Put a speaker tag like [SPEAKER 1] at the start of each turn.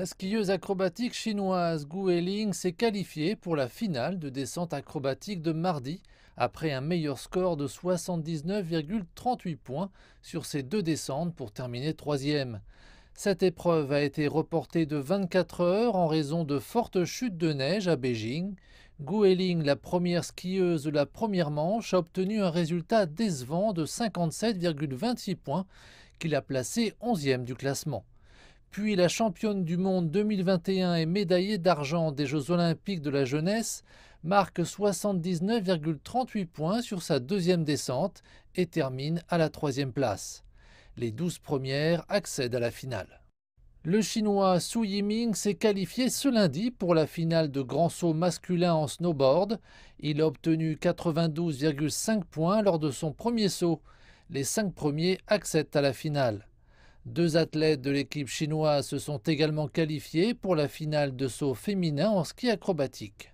[SPEAKER 1] La skieuse acrobatique chinoise Gu Eling s'est qualifiée pour la finale de descente acrobatique de mardi après un meilleur score de 79,38 points sur ses deux descentes pour terminer troisième. Cette épreuve a été reportée de 24 heures en raison de fortes chutes de neige à Beijing. Gu Eling, la première skieuse de la première manche, a obtenu un résultat décevant de 57,26 points qui l'a placé 11e du classement puis la championne du monde 2021 et médaillée d'argent des Jeux olympiques de la jeunesse, marque 79,38 points sur sa deuxième descente et termine à la troisième place. Les 12 premières accèdent à la finale. Le Chinois Su Yiming s'est qualifié ce lundi pour la finale de grand saut masculin en snowboard. Il a obtenu 92,5 points lors de son premier saut. Les cinq premiers accèdent à la finale. Deux athlètes de l'équipe chinoise se sont également qualifiés pour la finale de saut féminin en ski acrobatique.